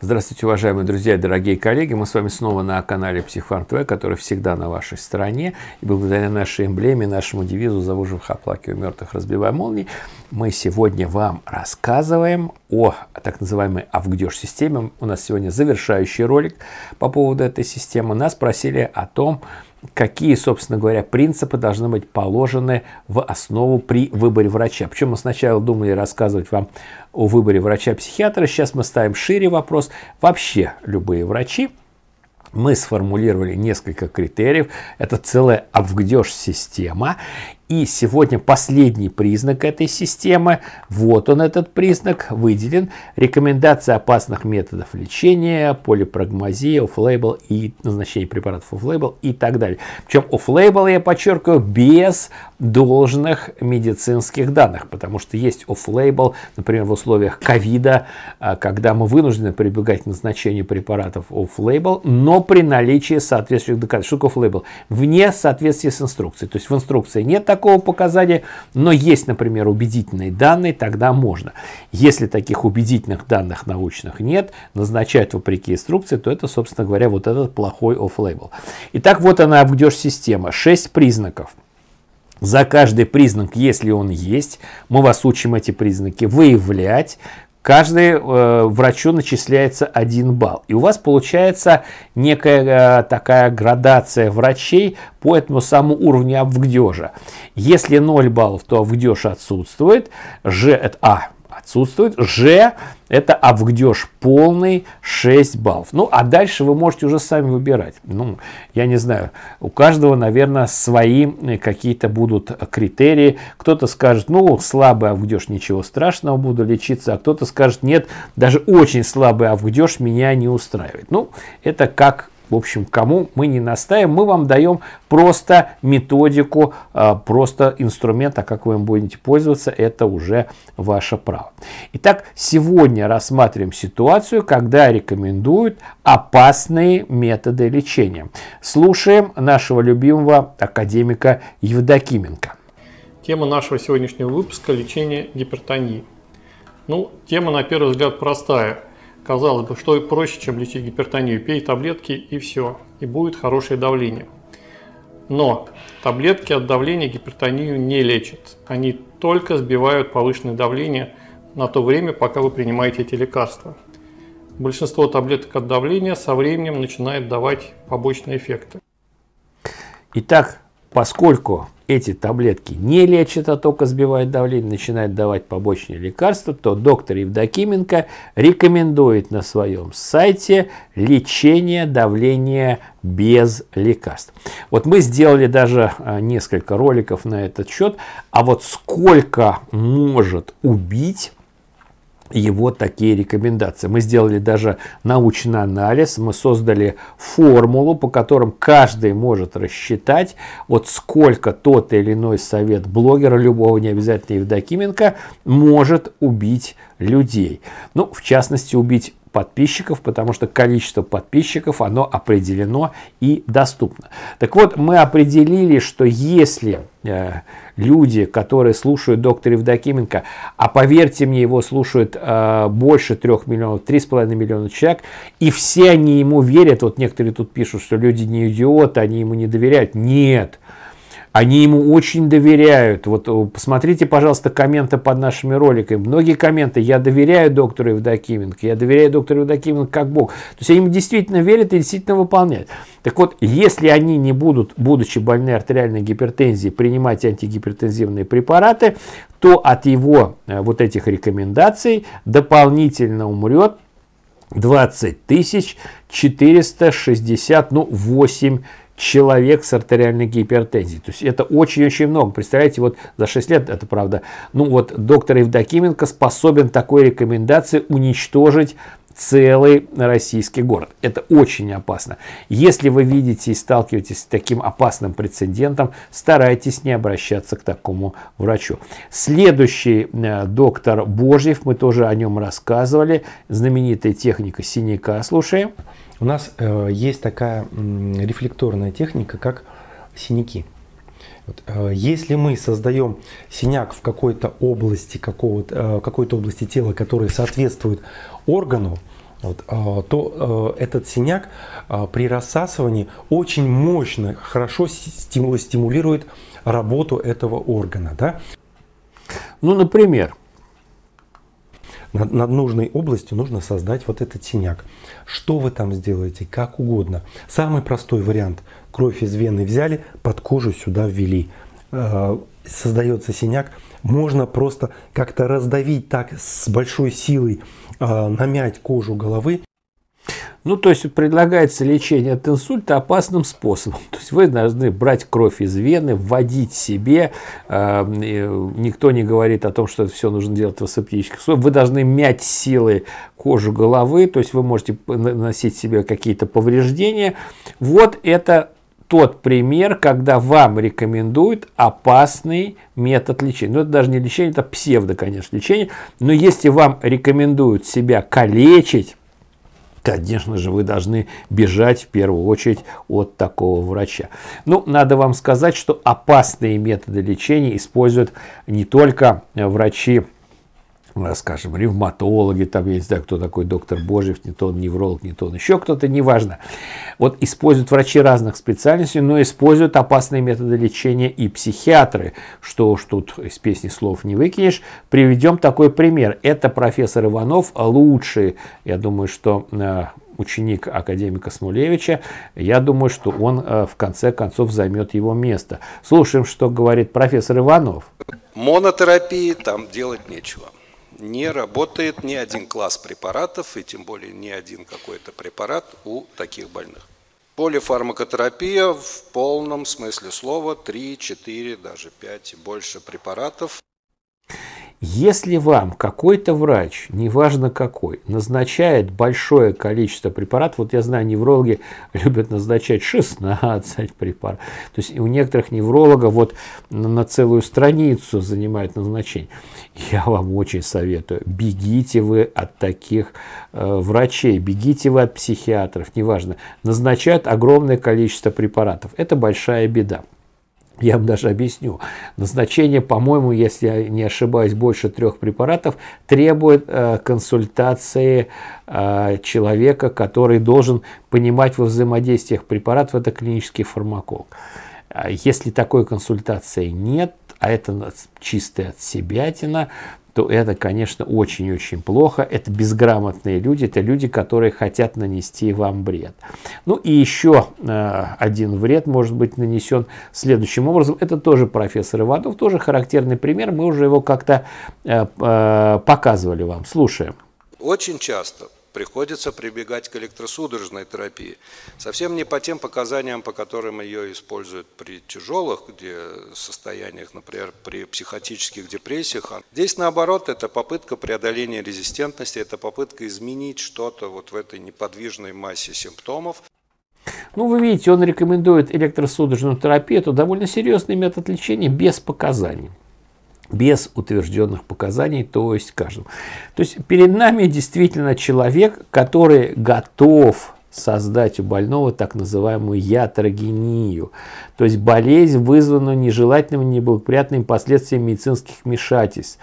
Здравствуйте, уважаемые друзья дорогие коллеги. Мы с вами снова на канале Психфарм ТВ, который всегда на вашей стороне. И благодаря нашей эмблеме, нашему девизу «За выживых оплакиваем мертвых, разбиваем молнии», мы сегодня вам рассказываем о так называемой Авгдеж-системе. У нас сегодня завершающий ролик по поводу этой системы. Нас просили о том, какие, собственно говоря, принципы должны быть положены в основу при выборе врача. Причем мы сначала думали рассказывать вам о выборе врача-психиатра, сейчас мы ставим шире вопрос. Вообще любые врачи, мы сформулировали несколько критериев, это целая обгдеж-система, и сегодня последний признак этой системы, вот он этот признак, выделен. Рекомендация опасных методов лечения, полипрагмазия, оффлейбл и назначение препаратов оффлейбл и так далее. Причем оффлейбл, я подчеркиваю, без должных медицинских данных, потому что есть оффлейбл, например, в условиях ковида, а, когда мы вынуждены прибегать к назначению препаратов оффлейбл, но при наличии соответствующих доказательств. Что такое оффлейбл? Вне соответствия с инструкцией. То есть в инструкции нет такого такого показания, но есть, например, убедительные данные, тогда можно. Если таких убедительных данных научных нет, назначают вопреки инструкции, то это, собственно говоря, вот этот плохой off-label. Итак, вот она обгдеж-система. Шесть признаков. За каждый признак, если он есть, мы вас учим эти признаки выявлять, Каждый э, врачу начисляется один балл. И у вас получается некая э, такая градация врачей по этому самому уровню обвгдежа. Если 0 баллов, то обвгдеж отсутствует. Ж это А, отсутствует. Ж – это обгдеж полный 6 баллов. Ну, а дальше вы можете уже сами выбирать. Ну, я не знаю, у каждого, наверное, свои э, какие-то будут критерии. Кто-то скажет, ну, слабый обгдеж, ничего страшного, буду лечиться. А кто-то скажет, нет, даже очень слабый обгдеж меня не устраивает. Ну, это как в общем, кому мы не настаиваем, мы вам даем просто методику, а, просто инструмент, а как вы им будете пользоваться, это уже ваше право. Итак, сегодня рассматриваем ситуацию, когда рекомендуют опасные методы лечения. Слушаем нашего любимого академика Евдокименко. Тема нашего сегодняшнего выпуска – лечение гипертонии. Ну, тема, на первый взгляд, простая. Казалось бы, что и проще, чем лечить гипертонию. Пей таблетки и все, и будет хорошее давление. Но таблетки от давления гипертонию не лечат. Они только сбивают повышенное давление на то время, пока вы принимаете эти лекарства. Большинство таблеток от давления со временем начинает давать побочные эффекты. Итак, поскольку эти таблетки не лечат, а только сбивают давление, начинают давать побочные лекарства, то доктор Евдокименко рекомендует на своем сайте лечение давления без лекарств. Вот мы сделали даже а, несколько роликов на этот счет, а вот сколько может убить его такие рекомендации. Мы сделали даже научный анализ, мы создали формулу, по которым каждый может рассчитать, вот сколько тот или иной совет блогера, любого, не обязательно Евдокименко, может убить людей. Ну, в частности, убить подписчиков, потому что количество подписчиков, оно определено и доступно. Так вот, мы определили, что если э, люди, которые слушают доктора Евдокименко, а поверьте мне, его слушают э, больше 3 миллионов, 3,5 миллиона человек, и все они ему верят, вот некоторые тут пишут, что люди не идиоты, они ему не доверяют. Нет, нет они ему очень доверяют. Вот э, посмотрите, пожалуйста, комменты под нашими роликами. Многие комменты. Я доверяю доктору Евдокименко. Я доверяю доктору Евдокименко как Бог. То есть они ему действительно верят и действительно выполняют. Так вот, если они не будут, будучи больны артериальной гипертензией, принимать антигипертензивные препараты, то от его э, вот этих рекомендаций дополнительно умрет 20 468 человек с артериальной гипертензией. То есть это очень-очень много. Представляете, вот за 6 лет это правда. Ну вот доктор Евдокименко способен такой рекомендации уничтожить целый российский город. Это очень опасно. Если вы видите и сталкиваетесь с таким опасным прецедентом, старайтесь не обращаться к такому врачу. Следующий э, доктор Божьев, мы тоже о нем рассказывали, знаменитая техника синяка, слушаем. У нас э, есть такая э, рефлекторная техника, как синяки. Вот, э, если мы создаем синяк в какой-то области, э, какой-то области тела, который соответствует органу, вот, э, то э, этот синяк э, при рассасывании очень мощно, хорошо стимулирует работу этого органа. Да? Ну, например, над, над нужной областью нужно создать вот этот синяк. Что вы там сделаете, как угодно. Самый простой вариант. Кровь из вены взяли, под кожу сюда ввели. Э, создается синяк. Можно просто как-то раздавить так с большой силой, э, намять кожу головы ну, то есть предлагается лечение от инсульта опасным способом. То есть вы должны брать кровь из вены, вводить себе. Э, никто не говорит о том, что это все нужно делать в асептических условиях. Вы должны мять силы кожу головы, то есть вы можете наносить себе какие-то повреждения. Вот это тот пример, когда вам рекомендуют опасный метод лечения. Ну, это даже не лечение, это псевдо, конечно, лечение. Но если вам рекомендуют себя калечить, конечно же, вы должны бежать в первую очередь от такого врача. Ну, надо вам сказать, что опасные методы лечения используют не только врачи, Э, скажем, ревматологи, там, я не знаю, кто такой доктор Божьев, не то он невролог, не то он еще кто-то, неважно. Вот используют врачи разных специальностей, но используют опасные методы лечения и психиатры, что уж тут из песни слов не выкинешь. Приведем такой пример. Это профессор Иванов, лучший, я думаю, что э, ученик академика Смулевича, я думаю, что он э, в конце концов займет его место. Слушаем, что говорит профессор Иванов. Монотерапии там делать нечего не работает ни один класс препаратов, и тем более ни один какой-то препарат у таких больных. Полифармакотерапия в полном смысле слова 3, 4, даже 5 и больше препаратов если вам какой-то врач, неважно какой, назначает большое количество препаратов, вот я знаю, неврологи любят назначать 16 препаратов, то есть у некоторых неврологов вот на целую страницу занимает назначение. Я вам очень советую, бегите вы от таких э, врачей, бегите вы от психиатров, неважно, назначают огромное количество препаратов. Это большая беда. Я вам даже объясню. Назначение, по-моему, если я не ошибаюсь, больше трех препаратов требует э, консультации э, человека, который должен понимать во взаимодействиях препаратов, это клинический фармаколог. Э, если такой консультации нет, а это чистая отсебятина, то это, конечно, очень-очень плохо. Это безграмотные люди, это люди, которые хотят нанести вам бред. Ну и еще э, один вред может быть нанесен следующим образом. Это тоже профессор Иванов, тоже характерный пример. Мы уже его как-то э, э, показывали вам. Слушаем. Очень часто приходится прибегать к электросудорожной терапии. Совсем не по тем показаниям, по которым ее используют при тяжелых где, состояниях, например, при психотических депрессиях. А здесь наоборот, это попытка преодоления резистентности, это попытка изменить что-то вот в этой неподвижной массе симптомов. Ну, вы видите, он рекомендует электросудорожную терапию. Это довольно серьезный метод лечения без показаний без утвержденных показаний, то есть каждому. То есть перед нами действительно человек, который готов создать у больного так называемую ятрогению, то есть болезнь, вызванную нежелательными, неблагоприятными последствиями медицинских вмешательств.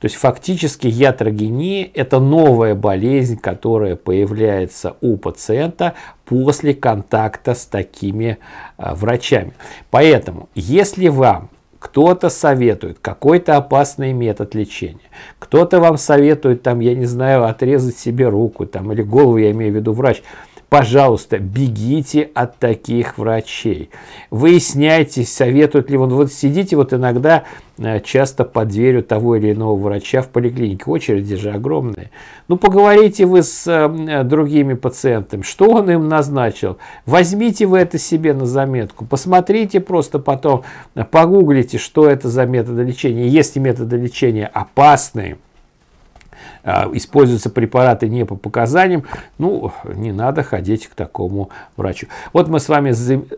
То есть фактически ятрогения – это новая болезнь, которая появляется у пациента после контакта с такими а, врачами. Поэтому, если вам кто-то советует какой-то опасный метод лечения, кто-то вам советует, там, я не знаю, отрезать себе руку там, или голову, я имею в виду врач, Пожалуйста, бегите от таких врачей. Выясняйте, советуют ли он. Вот сидите вот иногда э, часто под дверью того или иного врача в поликлинике. Очереди же огромные. Ну, поговорите вы с э, э другими пациентами, что он им назначил. Возьмите вы это себе на заметку. Посмотрите просто потом, э, погуглите, что это за методы лечения. Есть методы лечения опасные, а, используются препараты не по показаниям, ну, не надо ходить к такому врачу. Вот мы с вами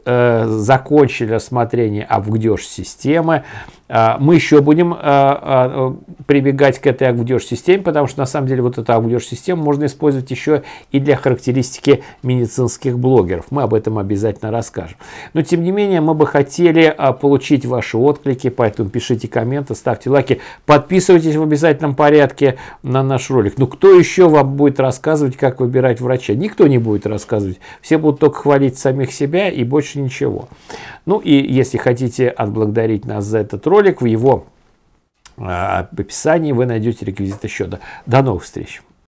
э, закончили рассмотрение обгдеж-системы. А, мы еще будем э, э, прибегать к этой обгдеж-системе, потому что на самом деле вот эту обгдеж-систему можно использовать еще и для характеристики медицинских блогеров. Мы об этом обязательно расскажем. Но тем не менее мы бы хотели получить ваши отклики, поэтому пишите комменты, ставьте лайки, подписывайтесь в обязательном порядке на наш наш ролик. Ну, кто еще вам будет рассказывать, как выбирать врача? Никто не будет рассказывать. Все будут только хвалить самих себя и больше ничего. Ну, и если хотите отблагодарить нас за этот ролик, в его а, описании вы найдете реквизиты счета. До новых встреч!